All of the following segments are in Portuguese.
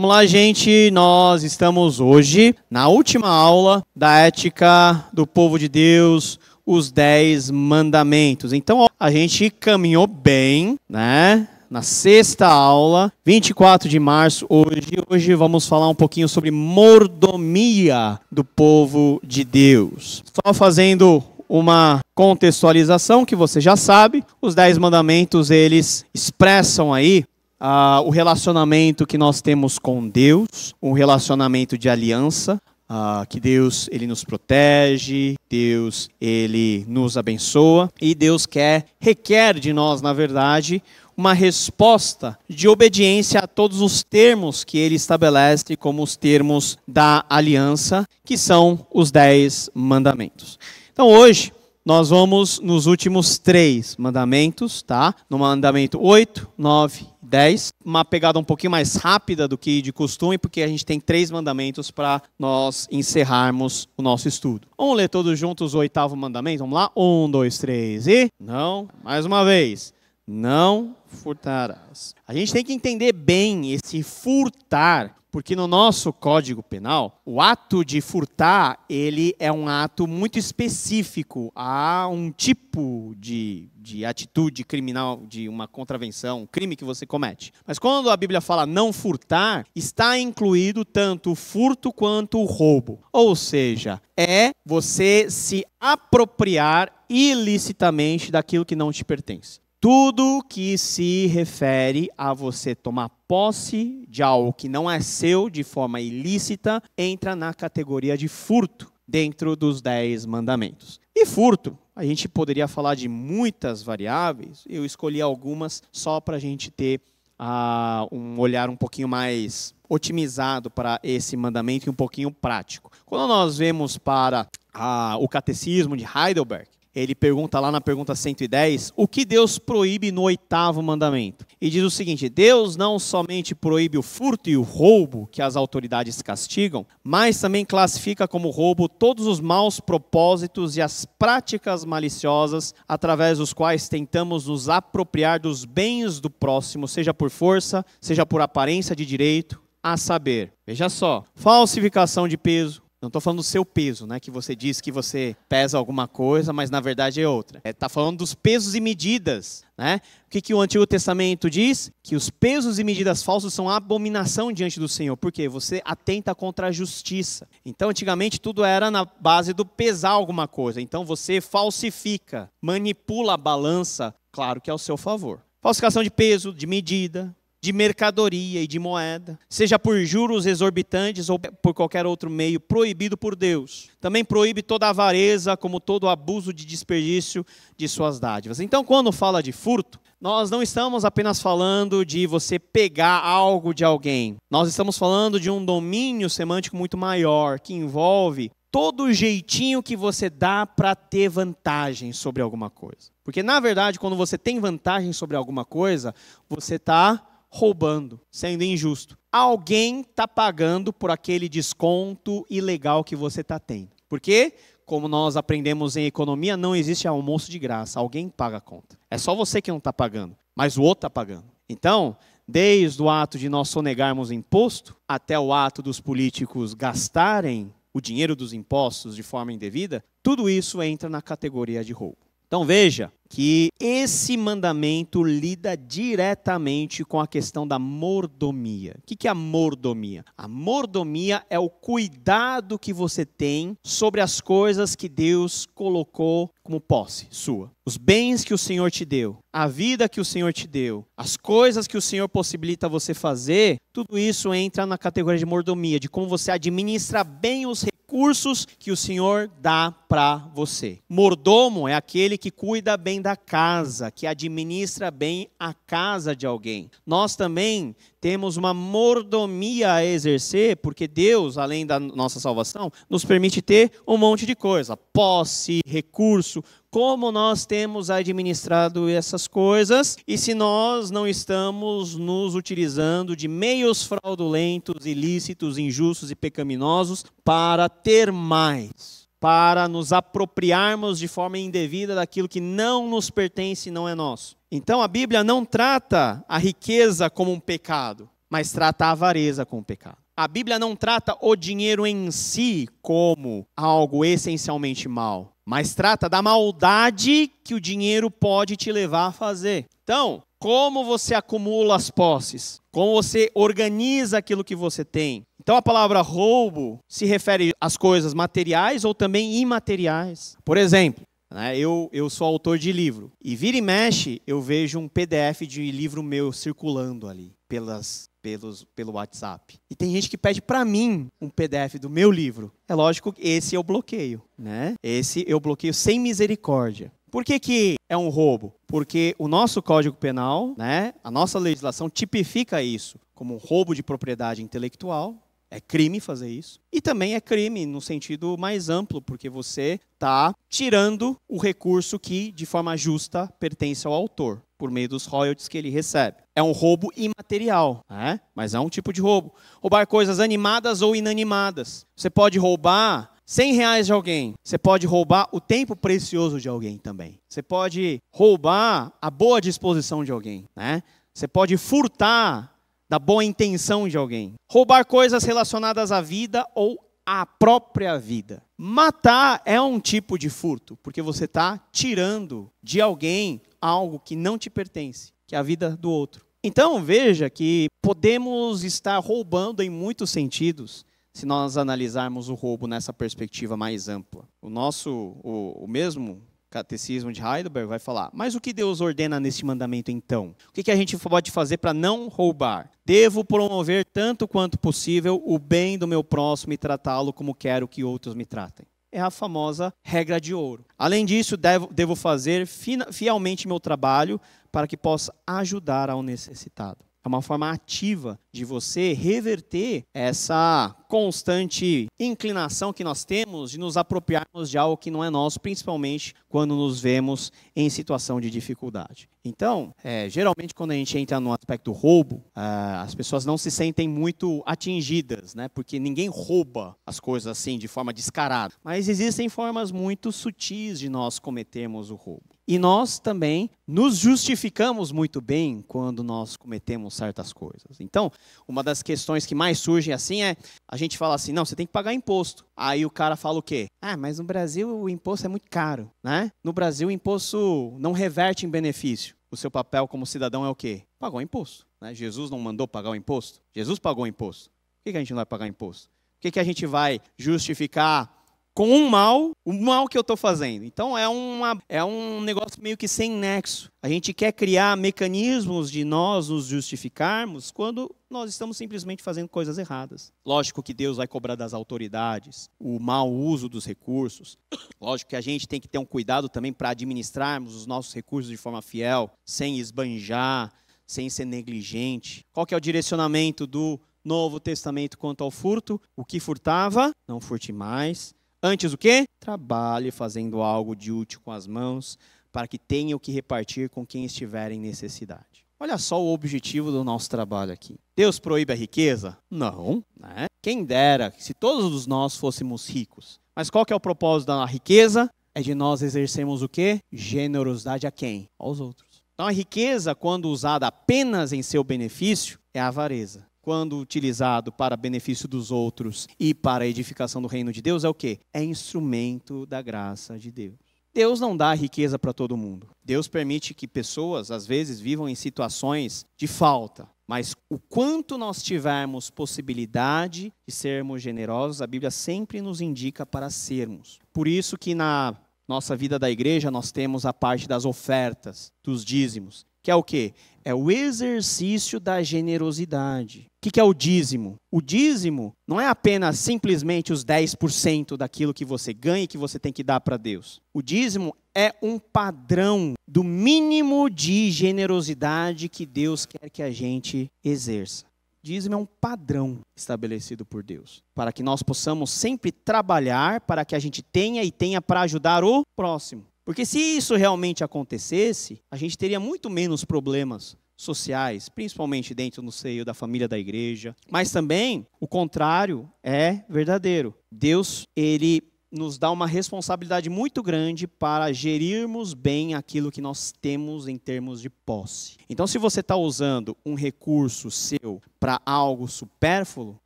Vamos lá, gente. Nós estamos hoje na última aula da ética do povo de Deus, os dez mandamentos. Então, ó, a gente caminhou bem, né? Na sexta aula, 24 de março, hoje, hoje vamos falar um pouquinho sobre mordomia do povo de Deus. Só fazendo uma contextualização que você já sabe, os dez mandamentos eles expressam aí ah, o relacionamento que nós temos com Deus, um relacionamento de aliança, ah, que Deus ele nos protege, Deus ele nos abençoa e Deus quer requer de nós, na verdade, uma resposta de obediência a todos os termos que ele estabelece como os termos da aliança, que são os dez mandamentos. Então hoje nós vamos nos últimos três mandamentos, tá? No mandamento 8, 9 10, uma pegada um pouquinho mais rápida do que de costume, porque a gente tem três mandamentos para nós encerrarmos o nosso estudo. Vamos ler todos juntos o oitavo mandamento? Vamos lá? Um, dois, três e. Não, mais uma vez. Não furtarás. A gente tem que entender bem esse furtar porque no nosso Código Penal, o ato de furtar, ele é um ato muito específico a um tipo de, de atitude criminal, de uma contravenção, um crime que você comete. Mas quando a Bíblia fala não furtar, está incluído tanto o furto quanto o roubo. Ou seja, é você se apropriar ilicitamente daquilo que não te pertence. Tudo que se refere a você tomar posse de algo que não é seu de forma ilícita entra na categoria de furto dentro dos dez mandamentos. E furto, a gente poderia falar de muitas variáveis, eu escolhi algumas só para a gente ter uh, um olhar um pouquinho mais otimizado para esse mandamento e um pouquinho prático. Quando nós vemos para uh, o catecismo de Heidelberg, ele pergunta lá na pergunta 110, o que Deus proíbe no oitavo mandamento? E diz o seguinte: Deus não somente proíbe o furto e o roubo que as autoridades castigam, mas também classifica como roubo todos os maus propósitos e as práticas maliciosas através dos quais tentamos nos apropriar dos bens do próximo, seja por força, seja por aparência de direito, a saber, veja só, falsificação de peso, não estou falando do seu peso, né? Que você diz que você pesa alguma coisa, mas na verdade é outra. Está é, tá falando dos pesos e medidas, né? O que, que o Antigo Testamento diz? Que os pesos e medidas falsos são abominação diante do Senhor. Por quê? Você atenta contra a justiça. Então, antigamente tudo era na base do pesar alguma coisa. Então você falsifica, manipula a balança, claro que é ao seu favor. Falsificação de peso, de medida, de mercadoria e de moeda, seja por juros exorbitantes ou por qualquer outro meio proibido por Deus. Também proíbe toda avareza, como todo abuso de desperdício de suas dádivas. Então, quando fala de furto, nós não estamos apenas falando de você pegar algo de alguém. Nós estamos falando de um domínio semântico muito maior, que envolve todo o jeitinho que você dá para ter vantagem sobre alguma coisa. Porque, na verdade, quando você tem vantagem sobre alguma coisa, você está roubando, sendo injusto. Alguém está pagando por aquele desconto ilegal que você está tendo. Porque, como nós aprendemos em economia, não existe almoço de graça. Alguém paga a conta. É só você que não está pagando, mas o outro está pagando. Então, desde o ato de nós sonegarmos imposto até o ato dos políticos gastarem o dinheiro dos impostos de forma indevida, tudo isso entra na categoria de roubo. Então veja que esse mandamento lida diretamente com a questão da mordomia. O que é a mordomia? A mordomia é o cuidado que você tem sobre as coisas que Deus colocou como posse sua. Os bens que o Senhor te deu, a vida que o Senhor te deu, as coisas que o Senhor possibilita você fazer, tudo isso entra na categoria de mordomia, de como você administra bem os recursos recursos que o Senhor dá para você. Mordomo é aquele que cuida bem da casa, que administra bem a casa de alguém. Nós também temos uma mordomia a exercer, porque Deus, além da nossa salvação, nos permite ter um monte de coisa: posse, recurso, como nós temos administrado essas coisas e se nós não estamos nos utilizando de meios fraudulentos, ilícitos, injustos e pecaminosos para ter mais para nos apropriarmos de forma indevida daquilo que não nos pertence e não é nosso. Então a Bíblia não trata a riqueza como um pecado, mas trata a avareza como um pecado. A Bíblia não trata o dinheiro em si como algo essencialmente mal, mas trata da maldade que o dinheiro pode te levar a fazer. Então, como você acumula as posses, como você organiza aquilo que você tem. Então a palavra roubo se refere às coisas materiais ou também imateriais. Por exemplo, né, eu, eu sou autor de livro e vira e mexe eu vejo um PDF de livro meu circulando ali pelas pelos, pelo WhatsApp. E tem gente que pede para mim um PDF do meu livro. É lógico que esse eu bloqueio, né? Esse eu bloqueio sem misericórdia. Por que, que é um roubo? Porque o nosso Código Penal, né, a nossa legislação tipifica isso como roubo de propriedade intelectual, é crime fazer isso. E também é crime no sentido mais amplo, porque você está tirando o recurso que, de forma justa, pertence ao autor por meio dos royalties que ele recebe. É um roubo imaterial, né? mas é um tipo de roubo. Roubar coisas animadas ou inanimadas. Você pode roubar 100 reais de alguém. Você pode roubar o tempo precioso de alguém também. Você pode roubar a boa disposição de alguém. Né? Você pode furtar da boa intenção de alguém. Roubar coisas relacionadas à vida ou à própria vida. Matar é um tipo de furto, porque você está tirando de alguém algo que não te pertence, que é a vida do outro. Então veja que podemos estar roubando em muitos sentidos se nós analisarmos o roubo nessa perspectiva mais ampla. O nosso, o, o mesmo catecismo de Heidelberg vai falar, mas o que Deus ordena nesse mandamento então? O que, que a gente pode fazer para não roubar? Devo promover tanto quanto possível o bem do meu próximo e tratá-lo como quero que outros me tratem é a famosa regra de ouro. Além disso, devo, fazer fielmente meu trabalho para que possa ajudar ao necessitado. É uma forma ativa de você reverter essa constante inclinação que nós temos de nos apropriarmos de algo que não é nosso, principalmente quando nos vemos em situação de dificuldade. Então, é, geralmente quando a gente entra no aspecto roubo, é, as pessoas não se sentem muito atingidas, né? Porque ninguém rouba as coisas assim de forma descarada. Mas existem formas muito sutis de nós cometermos o roubo. E nós também nos justificamos muito bem quando nós cometemos certas coisas. Então, uma das questões que mais surgem assim é: a gente fala assim, não, você tem que pagar imposto. Aí o cara fala o quê? Ah, mas no Brasil o imposto é muito caro, né? No Brasil o imposto não reverte em benefício. O seu papel como cidadão é o quê? Pagar o imposto. Né? Jesus não mandou pagar o imposto? Jesus pagou o imposto. Por que a gente não vai pagar imposto? Por que a gente vai justificar com um mal, o mal que eu estou fazendo. Então é, uma, é um negócio meio que sem nexo. A gente quer criar mecanismos de nós nos justificarmos quando nós estamos simplesmente fazendo coisas erradas. Lógico que Deus vai cobrar das autoridades o mau uso dos recursos. Lógico que a gente tem que ter um cuidado também para administrarmos os nossos recursos de forma fiel, sem esbanjar, sem ser negligente. Qual que é o direcionamento do Novo Testamento quanto ao furto? O que furtava, não furte mais Antes o quê? Trabalhe fazendo algo de útil com as mãos, para que tenha o que repartir com quem estiver em necessidade. Olha só o objetivo do nosso trabalho aqui. Deus proíbe a riqueza? Não, né? Quem dera se todos nós fôssemos ricos. Mas qual que é o propósito da riqueza? É de nós exercermos o quê? Generosidade a quem? Aos outros. Então a riqueza, quando usada apenas em seu benefício, é avareza quando utilizado para benefício dos outros e para a edificação do reino de Deus, é o quê? É instrumento da graça de Deus. Deus não dá riqueza para todo mundo. Deus permite que pessoas, às vezes, vivam em situações de falta. Mas o quanto nós tivermos possibilidade de sermos generosos, a Bíblia sempre nos indica para sermos. Por isso que na nossa vida da igreja nós temos a parte das ofertas, dos dízimos que é o quê? É o exercício da generosidade. O que é o dízimo? O dízimo não é apenas simplesmente os 10% daquilo que você ganha e que você tem que dar para Deus. O dízimo é um padrão do mínimo de generosidade que Deus quer que a gente exerça. Dízimo é um padrão estabelecido por Deus, para que nós possamos sempre trabalhar para que a gente tenha e tenha para ajudar o próximo. Porque se isso realmente acontecesse, a gente teria muito menos problemas sociais, principalmente dentro no seio da família da igreja. Mas também o contrário é verdadeiro. Deus, ele nos dá uma responsabilidade muito grande para gerirmos bem aquilo que nós temos em termos de posse. Então, se você está usando um recurso seu para algo supérfluo,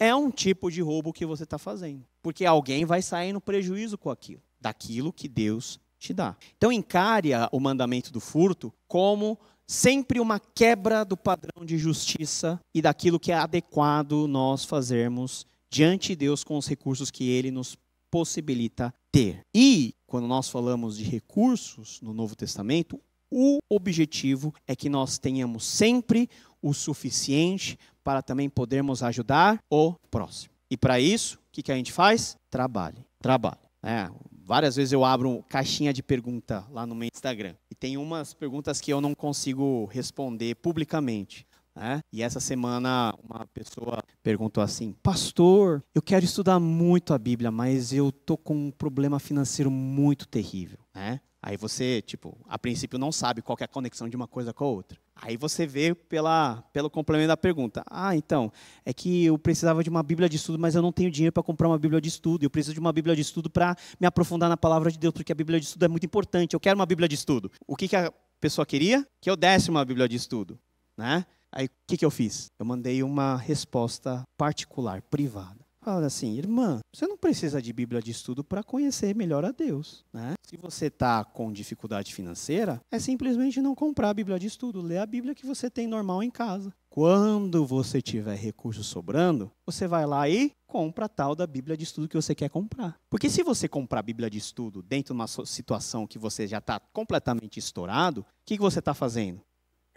é um tipo de roubo que você está fazendo, porque alguém vai sair no prejuízo com aquilo, daquilo que Deus te dá. Então encare o mandamento do furto como sempre uma quebra do padrão de justiça e daquilo que é adequado nós fazermos diante de Deus com os recursos que ele nos possibilita ter. E quando nós falamos de recursos no Novo Testamento, o objetivo é que nós tenhamos sempre o suficiente para também podermos ajudar o próximo. E para isso, o que, que a gente faz? Trabalhe, trabalhe. É, Várias vezes eu abro caixinha de pergunta lá no meu Instagram. E tem umas perguntas que eu não consigo responder publicamente. Né? E essa semana uma pessoa perguntou assim: Pastor, eu quero estudar muito a Bíblia, mas eu tô com um problema financeiro muito terrível. Né? Aí você, tipo, a princípio não sabe qual é a conexão de uma coisa com a outra. Aí você vê pela, pelo complemento da pergunta. Ah, então, é que eu precisava de uma Bíblia de estudo, mas eu não tenho dinheiro para comprar uma Bíblia de estudo. Eu preciso de uma Bíblia de estudo para me aprofundar na palavra de Deus, porque a Bíblia de estudo é muito importante. Eu quero uma Bíblia de estudo. O que, que a pessoa queria? Que eu desse uma Bíblia de estudo. Né? Aí o que, que eu fiz? Eu mandei uma resposta particular, privada. Fala assim, irmã, você não precisa de Bíblia de estudo para conhecer melhor a Deus, né? Se você está com dificuldade financeira, é simplesmente não comprar a Bíblia de estudo, ler a Bíblia que você tem normal em casa. Quando você tiver recurso sobrando, você vai lá e compra tal da Bíblia de estudo que você quer comprar. Porque se você comprar a Bíblia de estudo dentro de uma situação que você já está completamente estourado, o que, que você está fazendo?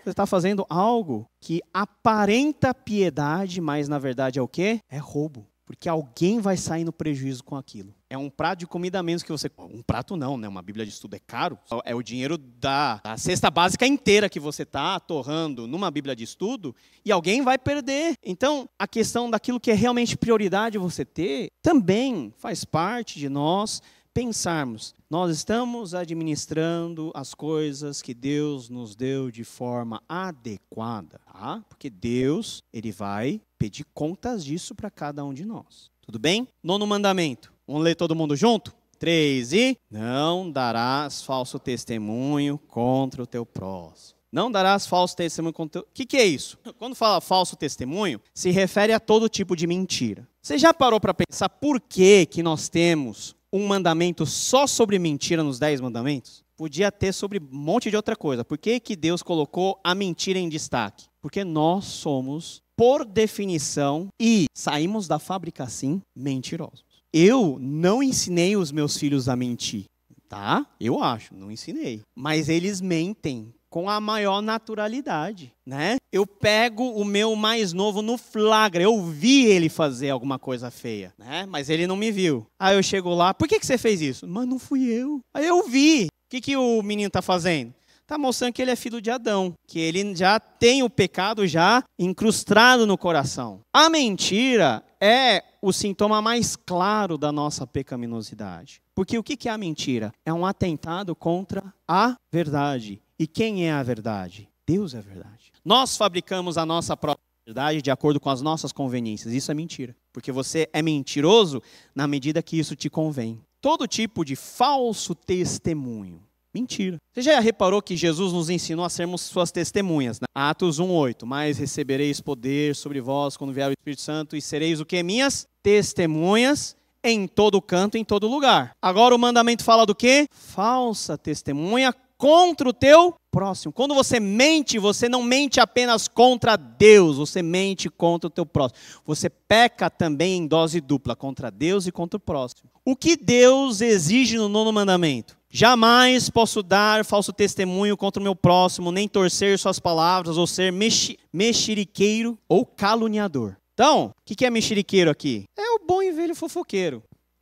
Você está fazendo algo que aparenta piedade, mas na verdade é o quê? É roubo. Porque alguém vai sair no prejuízo com aquilo. É um prato de comida a menos que você. Um prato não, né? Uma Bíblia de estudo é caro. É o dinheiro da, da cesta básica inteira que você está torrando numa Bíblia de estudo e alguém vai perder. Então, a questão daquilo que é realmente prioridade você ter também faz parte de nós pensarmos, nós estamos administrando as coisas que Deus nos deu de forma adequada, tá? Porque Deus, ele vai pedir contas disso para cada um de nós. Tudo bem? Nono mandamento. Vamos ler todo mundo junto? Três e não darás falso testemunho contra o teu próximo. Não darás falso testemunho contra o teu... que, que é isso? Quando fala falso testemunho, se refere a todo tipo de mentira. Você já parou para pensar por que, que nós temos um mandamento só sobre mentira nos dez mandamentos? Podia ter sobre um monte de outra coisa. Por que, que Deus colocou a mentira em destaque? Porque nós somos, por definição, e saímos da fábrica assim, mentirosos. Eu não ensinei os meus filhos a mentir, tá? Eu acho, não ensinei. Mas eles mentem com a maior naturalidade, né? Eu pego o meu mais novo no flagra, eu vi ele fazer alguma coisa feia, né? Mas ele não me viu. Aí eu chego lá, por que, que você fez isso? Mas não fui eu. Aí eu vi. O que, que o menino tá fazendo? Tá mostrando que ele é filho de Adão, que ele já tem o pecado já incrustado no coração. A mentira é o sintoma mais claro da nossa pecaminosidade. Porque o que é a mentira? É um atentado contra a verdade e quem é a verdade? Deus é a verdade. Nós fabricamos a nossa própria verdade de acordo com as nossas conveniências. Isso é mentira. Porque você é mentiroso na medida que isso te convém. Todo tipo de falso testemunho. Mentira. Você já reparou que Jesus nos ensinou a sermos suas testemunhas? Né? Atos 1,8. Mas recebereis poder sobre vós quando vier o Espírito Santo e sereis o que? Minhas testemunhas em todo canto, em todo lugar. Agora o mandamento fala do que? Falsa testemunha contra o teu próximo. Quando você mente, você não mente apenas contra Deus, você mente contra o teu próximo. Você peca também em dose dupla, contra Deus e contra o próximo. O que Deus exige no nono mandamento? Jamais posso dar falso testemunho contra o meu próximo, nem torcer suas palavras, ou ser mexi mexeriqueiro ou caluniador. Então, o que, que é mexeriqueiro aqui? É o bom e velho fofoqueiro.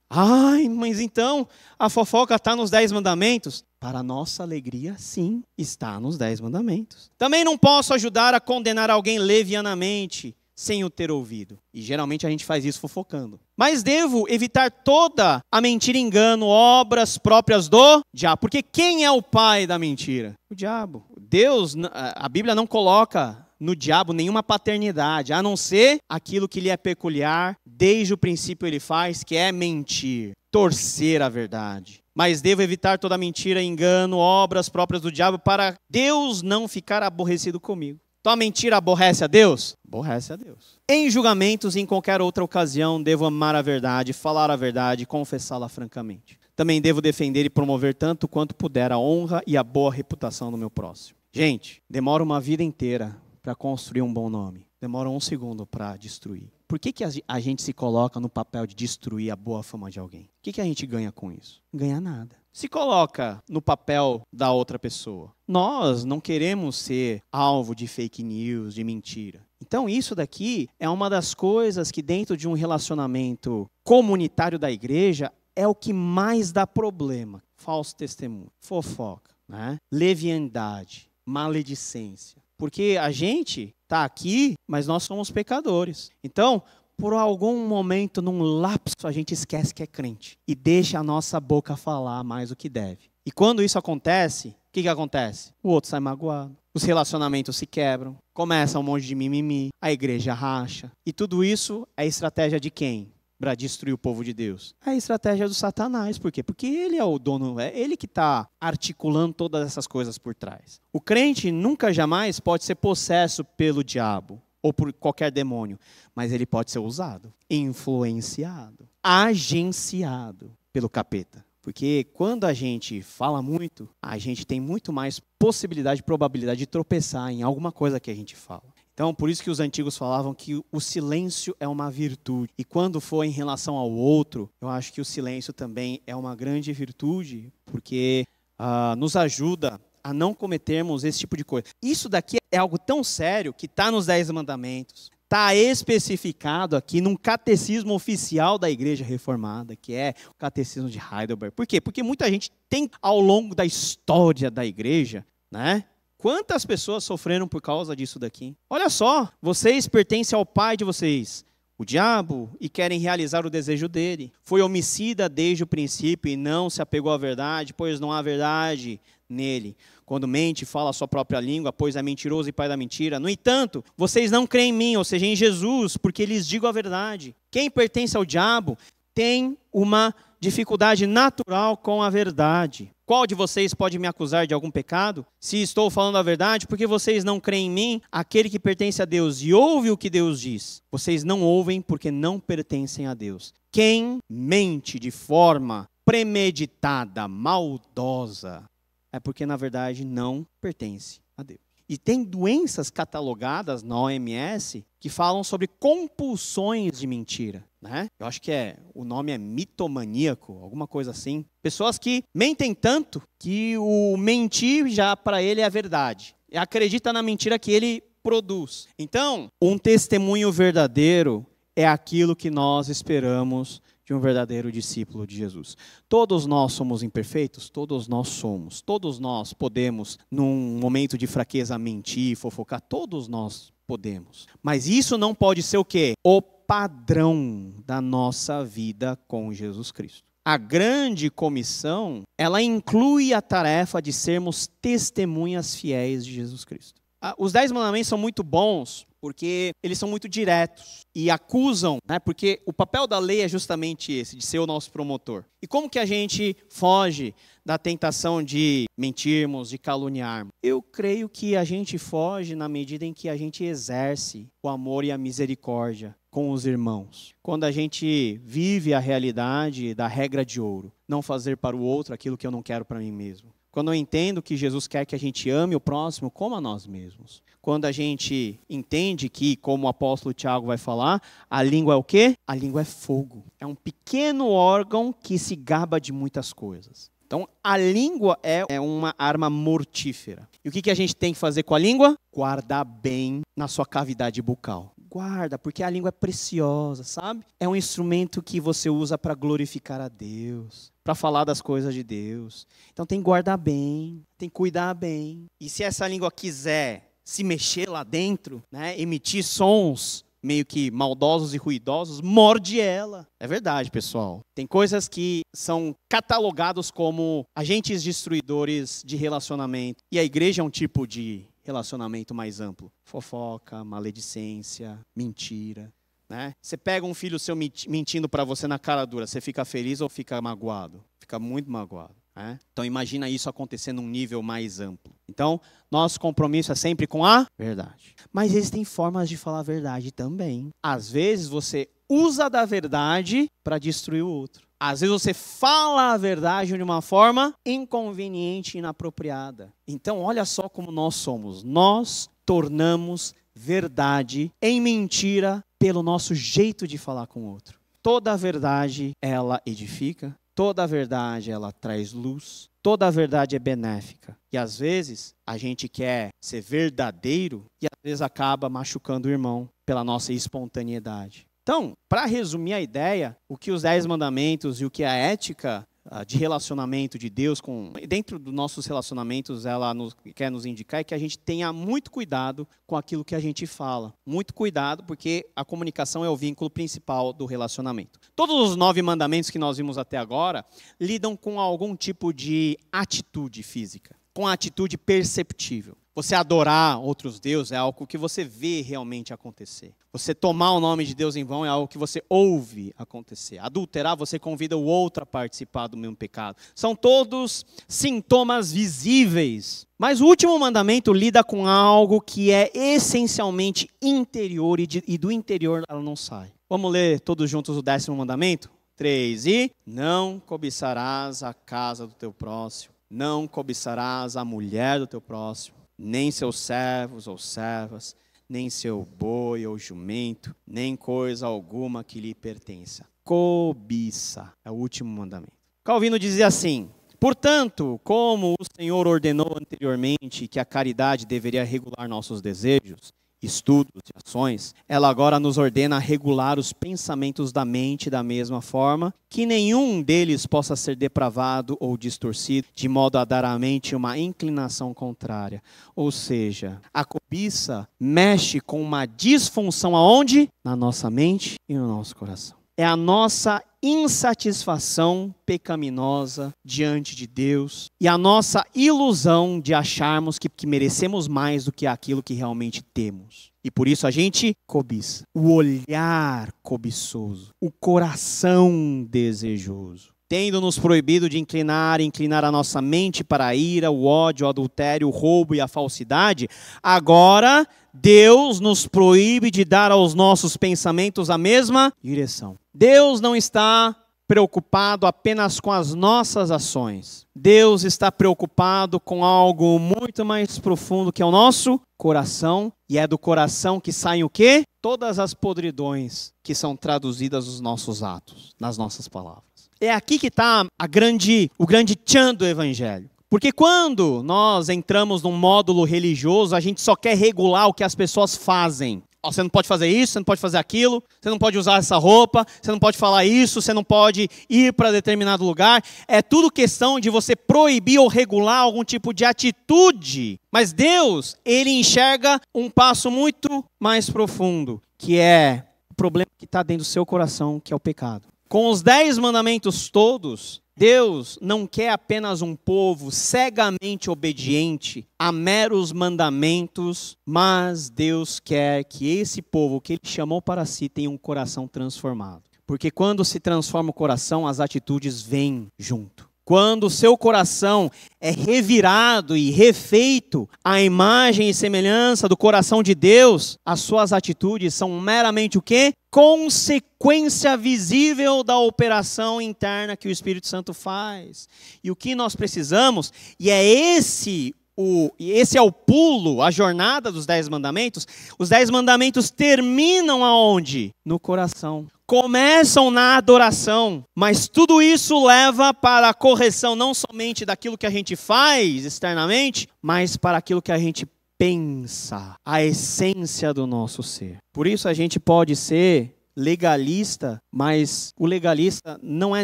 Ai, mas então a fofoca está nos dez mandamentos? Para nossa alegria, sim, está nos Dez Mandamentos. Também não posso ajudar a condenar alguém levianamente sem o ter ouvido. E geralmente a gente faz isso fofocando. Mas devo evitar toda a mentira, engano, obras próprias do diabo. Porque quem é o pai da mentira? O diabo. Deus, a Bíblia não coloca no diabo nenhuma paternidade, a não ser aquilo que lhe é peculiar, desde o princípio ele faz, que é mentir, torcer a verdade. Mas devo evitar toda mentira, engano, obras próprias do diabo, para Deus não ficar aborrecido comigo. Então a mentira aborrece a Deus? Aborrece a Deus. Em julgamentos e em qualquer outra ocasião, devo amar a verdade, falar a verdade, confessá-la francamente. Também devo defender e promover tanto quanto puder a honra e a boa reputação do meu próximo. Gente, demora uma vida inteira para construir um bom nome. Demora um segundo para destruir. Por que, que a gente se coloca no papel de destruir a boa fama de alguém? O que, que a gente ganha com isso? Ganha nada. Se coloca no papel da outra pessoa. Nós não queremos ser alvo de fake news, de mentira. Então, isso daqui é uma das coisas que, dentro de um relacionamento comunitário da igreja, é o que mais dá problema. Falso testemunho, fofoca, né? leviandade, maledicência porque a gente está aqui, mas nós somos pecadores. Então, por algum momento, num lapso, a gente esquece que é crente e deixa a nossa boca falar mais do que deve. E quando isso acontece, o que, que acontece? O outro sai magoado, os relacionamentos se quebram, começa um monte de mimimi, a igreja racha. E tudo isso é estratégia de quem? para destruir o povo de Deus? É a estratégia do Satanás. Por quê? Porque ele é o dono, é ele que está articulando todas essas coisas por trás. O crente nunca jamais pode ser possesso pelo diabo ou por qualquer demônio, mas ele pode ser usado, influenciado, agenciado pelo capeta. Porque quando a gente fala muito, a gente tem muito mais possibilidade, probabilidade de tropeçar em alguma coisa que a gente fala. Então, por isso que os antigos falavam que o silêncio é uma virtude. E quando for em relação ao outro, eu acho que o silêncio também é uma grande virtude, porque uh, nos ajuda a não cometermos esse tipo de coisa. Isso daqui é algo tão sério que está nos Dez Mandamentos, está especificado aqui num catecismo oficial da Igreja Reformada, que é o Catecismo de Heidelberg. Por quê? Porque muita gente tem, ao longo da história da Igreja, né? Quantas pessoas sofreram por causa disso daqui? Olha só, vocês pertencem ao pai de vocês, o diabo, e querem realizar o desejo dele. Foi homicida desde o princípio e não se apegou à verdade, pois não há verdade nele. Quando mente, fala a sua própria língua, pois é mentiroso e pai da mentira. No entanto, vocês não creem em mim, ou seja, em Jesus, porque lhes digo a verdade. Quem pertence ao diabo tem uma dificuldade natural com a verdade. Qual de vocês pode me acusar de algum pecado? Se estou falando a verdade, porque vocês não creem em mim, aquele que pertence a Deus e ouve o que Deus diz? Vocês não ouvem porque não pertencem a Deus. Quem mente de forma premeditada, maldosa, é porque na verdade não pertence a Deus. E tem doenças catalogadas na OMS que falam sobre compulsões de mentira né? Eu acho que é o nome é mitomaníaco, alguma coisa assim. Pessoas que mentem tanto que o mentir já para ele é a verdade. E acredita na mentira que ele produz. Então, um testemunho verdadeiro é aquilo que nós esperamos de um verdadeiro discípulo de Jesus. Todos nós somos imperfeitos, todos nós somos. Todos nós podemos, num momento de fraqueza, mentir, fofocar, todos nós podemos. Mas isso não pode ser o quê? O padrão da nossa vida com Jesus Cristo. A grande comissão, ela inclui a tarefa de sermos testemunhas fiéis de Jesus Cristo. Ah, os dez mandamentos são muito bons porque eles são muito diretos e acusam, né? Porque o papel da lei é justamente esse, de ser o nosso promotor. E como que a gente foge da tentação de mentirmos, de caluniarmos? Eu creio que a gente foge na medida em que a gente exerce o amor e a misericórdia com os irmãos. Quando a gente vive a realidade da regra de ouro, não fazer para o outro aquilo que eu não quero para mim mesmo. Quando eu entendo que Jesus quer que a gente ame o próximo como a nós mesmos. Quando a gente entende que, como o apóstolo Tiago vai falar, a língua é o quê? A língua é fogo. É um pequeno órgão que se gaba de muitas coisas. Então, a língua é, é uma arma mortífera. E o que a gente tem que fazer com a língua? Guardar bem na sua cavidade bucal guarda, porque a língua é preciosa, sabe? É um instrumento que você usa para glorificar a Deus, para falar das coisas de Deus. Então tem que guardar bem, tem que cuidar bem. E se essa língua quiser se mexer lá dentro, né, emitir sons meio que maldosos e ruidosos, morde ela. É verdade, pessoal. Tem coisas que são catalogados como agentes destruidores de relacionamento. E a igreja é um tipo de relacionamento mais amplo. Fofoca, maledicência, mentira. Né? Você pega um filho seu mentindo para você na cara dura, você fica feliz ou fica magoado? Fica muito magoado. Né? Então imagina isso em num nível mais amplo. Então, nosso compromisso é sempre com a verdade. Mas existem formas de falar a verdade também. Às vezes você usa da verdade para destruir o outro. Às vezes você fala a verdade de uma forma inconveniente e inapropriada. Então, olha só como nós somos. Nós tornamos verdade em mentira pelo nosso jeito de falar com o outro. Toda a verdade ela edifica, toda a verdade ela traz luz, toda a verdade é benéfica. E às vezes a gente quer ser verdadeiro e às vezes acaba machucando o irmão pela nossa espontaneidade. Então, para resumir a ideia, o que os Dez Mandamentos e o que a ética ah, de relacionamento de Deus com dentro dos nossos relacionamentos ela nos, quer nos indicar é que a gente tenha muito cuidado com aquilo que a gente fala muito cuidado porque a comunicação é o vínculo principal do relacionamento todos os nove mandamentos que nós vimos até agora lidam com algum tipo de atitude física com atitude perceptível você adorar outros deuses é algo que você vê realmente acontecer. Você tomar o nome de Deus em vão é algo que você ouve acontecer. Adulterar, você convida o outro a participar do mesmo pecado. São todos sintomas visíveis. Mas o último mandamento lida com algo que é essencialmente interior e, de, e do interior ela não sai. Vamos ler todos juntos o décimo mandamento? 3 e não cobiçarás a casa do teu próximo, não cobiçarás a mulher do teu próximo, nem seus servos ou servas, nem seu boi ou jumento, nem coisa alguma que lhe pertença. Cobiça é o último mandamento. Calvino dizia assim: Portanto, como o Senhor ordenou anteriormente que a caridade deveria regular nossos desejos, estudos e ações, ela agora nos ordena regular os pensamentos da mente da mesma forma, que nenhum deles possa ser depravado ou distorcido, de modo a dar à mente uma inclinação contrária. Ou seja, a cobiça mexe com uma disfunção aonde? Na nossa mente e no nosso coração. É a nossa insatisfação pecaminosa diante de Deus e a nossa ilusão de acharmos que, que merecemos mais do que aquilo que realmente temos. E por isso a gente cobiça. O olhar cobiçoso, o coração desejoso tendo-nos proibido de inclinar, inclinar a nossa mente para a ira, o ódio, o adultério, o roubo e a falsidade, agora Deus nos proíbe de dar aos nossos pensamentos a mesma direção. Deus não está preocupado apenas com as nossas ações. Deus está preocupado com algo muito mais profundo que é o nosso coração, e é do coração que saem o quê? Todas as podridões que são traduzidas nos nossos atos, nas nossas palavras. É aqui que está a grande, o grande tchan do evangelho. Porque quando nós entramos num módulo religioso, a gente só quer regular o que as pessoas fazem você não pode fazer isso, você não pode fazer aquilo, você não pode usar essa roupa, você não pode falar isso, você não pode ir para determinado lugar. É tudo questão de você proibir ou regular algum tipo de atitude. Mas Deus, ele enxerga um passo muito mais profundo, que é o problema que está dentro do seu coração, que é o pecado. Com os dez mandamentos todos, Deus não quer apenas um povo cegamente obediente a meros mandamentos, mas Deus quer que esse povo que Ele chamou para si tenha um coração transformado. Porque quando se transforma o coração, as atitudes vêm junto quando o seu coração é revirado e refeito à imagem e semelhança do coração de Deus, as suas atitudes são meramente o quê? Consequência visível da operação interna que o Espírito Santo faz. E o que nós precisamos, e é esse o, esse é o pulo, a jornada dos dez mandamentos. Os dez mandamentos terminam aonde? No coração começam na adoração, mas tudo isso leva para a correção não somente daquilo que a gente faz externamente, mas para aquilo que a gente pensa, a essência do nosso ser. Por isso a gente pode ser legalista, mas o legalista não é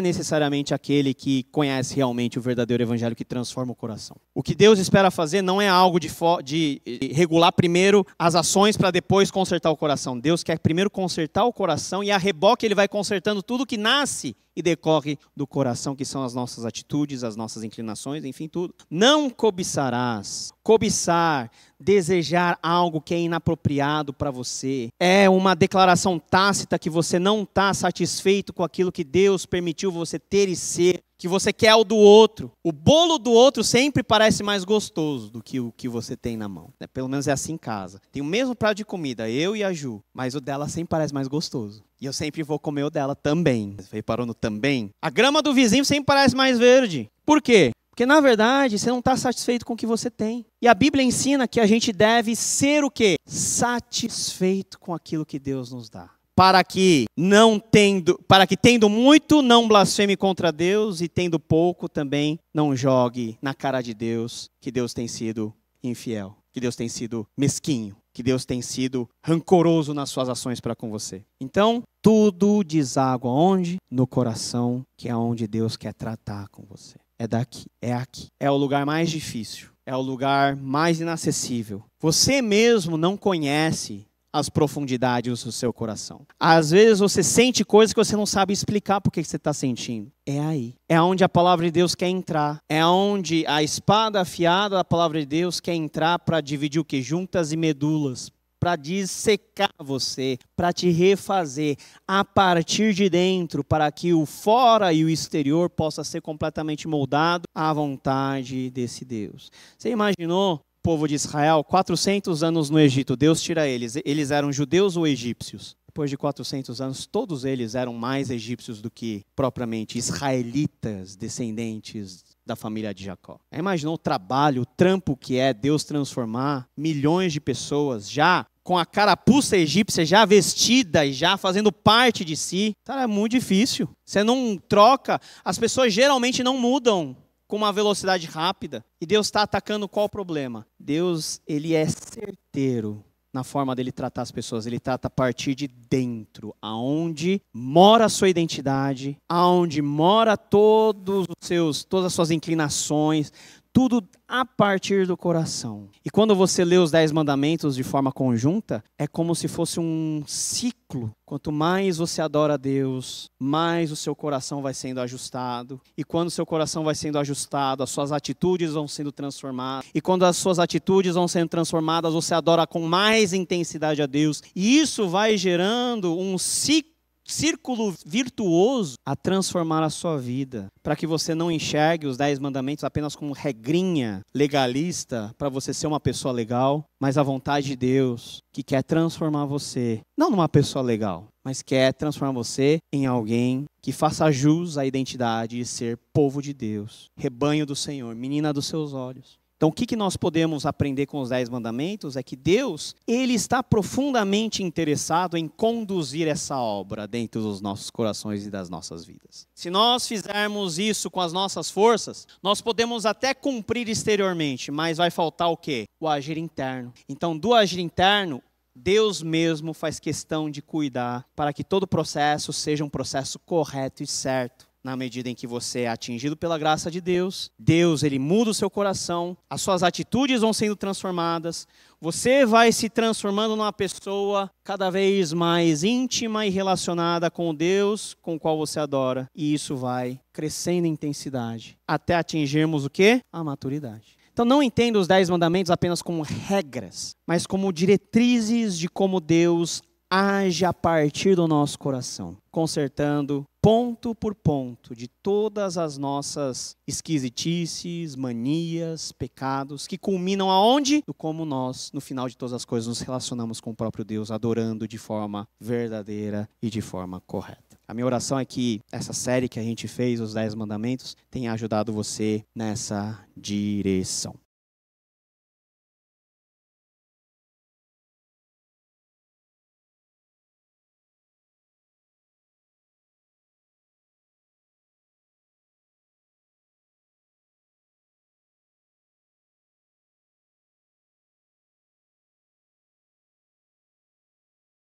necessariamente aquele que conhece realmente o verdadeiro evangelho que transforma o coração. O que Deus espera fazer não é algo de, de regular primeiro as ações para depois consertar o coração. Deus quer primeiro consertar o coração e a reboque ele vai consertando tudo que nasce e decorre do coração, que são as nossas atitudes, as nossas inclinações, enfim, tudo. Não cobiçarás. Cobiçar, desejar algo que é inapropriado para você, é uma declaração tácita que você não está satisfeito com aquilo que Deus permitiu você ter e ser que você quer o do outro. O bolo do outro sempre parece mais gostoso do que o que você tem na mão. Né? Pelo menos é assim em casa. Tem o mesmo prato de comida, eu e a Ju, mas o dela sempre parece mais gostoso. E eu sempre vou comer o dela também. Você reparou no também? A grama do vizinho sempre parece mais verde. Por quê? Porque na verdade você não está satisfeito com o que você tem. E a Bíblia ensina que a gente deve ser o quê? Satisfeito com aquilo que Deus nos dá para que não tendo, para que tendo muito não blasfeme contra Deus e tendo pouco também não jogue na cara de Deus que Deus tem sido infiel, que Deus tem sido mesquinho, que Deus tem sido rancoroso nas suas ações para com você. Então, tudo deságua onde? No coração, que é onde Deus quer tratar com você. É daqui, é aqui. É o lugar mais difícil, é o lugar mais inacessível. Você mesmo não conhece as profundidades do seu coração. Às vezes você sente coisas que você não sabe explicar por que você está sentindo. É aí. É onde a palavra de Deus quer entrar. É onde a espada afiada da palavra de Deus quer entrar para dividir o que? Juntas e medulas. Para dissecar você, para te refazer a partir de dentro, para que o fora e o exterior possa ser completamente moldado à vontade desse Deus. Você imaginou povo de Israel, 400 anos no Egito, Deus tira eles. Eles eram judeus ou egípcios? Depois de 400 anos, todos eles eram mais egípcios do que propriamente israelitas, descendentes da família de Jacó. Imaginou o trabalho, o trampo que é Deus transformar milhões de pessoas já com a carapuça egípcia já vestida e já fazendo parte de si. Cara, é muito difícil. Você não troca, as pessoas geralmente não mudam com uma velocidade rápida. E Deus está atacando qual problema? Deus, ele é certeiro na forma dele tratar as pessoas. Ele trata a partir de dentro, aonde mora a sua identidade, aonde mora todos os seus, todas as suas inclinações, tudo a partir do coração. E quando você lê os Dez Mandamentos de forma conjunta, é como se fosse um ciclo. Quanto mais você adora a Deus, mais o seu coração vai sendo ajustado. E quando o seu coração vai sendo ajustado, as suas atitudes vão sendo transformadas. E quando as suas atitudes vão sendo transformadas, você adora com mais intensidade a Deus. E isso vai gerando um ciclo círculo virtuoso a transformar a sua vida, para que você não enxergue os dez mandamentos apenas como regrinha legalista para você ser uma pessoa legal, mas a vontade de Deus que quer transformar você, não numa pessoa legal, mas quer transformar você em alguém que faça jus à identidade de ser povo de Deus, rebanho do Senhor, menina dos seus olhos. Então, o que, nós podemos aprender com os Dez Mandamentos é que Deus ele está profundamente interessado em conduzir essa obra dentro dos nossos corações e das nossas vidas. Se nós fizermos isso com as nossas forças, nós podemos até cumprir exteriormente, mas vai faltar o quê? O agir interno. Então, do agir interno, Deus mesmo faz questão de cuidar para que todo o processo seja um processo correto e certo na medida em que você é atingido pela graça de Deus, Deus ele muda o seu coração, as suas atitudes vão sendo transformadas, você vai se transformando numa pessoa cada vez mais íntima e relacionada com o Deus com o qual você adora, e isso vai crescendo em intensidade até atingirmos o quê? A maturidade. Então não entenda os dez mandamentos apenas como regras, mas como diretrizes de como Deus age a partir do nosso coração, consertando ponto por ponto de todas as nossas esquisitices, manias, pecados, que culminam aonde? No como nós, no final de todas as coisas, nos relacionamos com o próprio Deus, adorando de forma verdadeira e de forma correta. A minha oração é que essa série que a gente fez, Os Dez Mandamentos, tenha ajudado você nessa direção.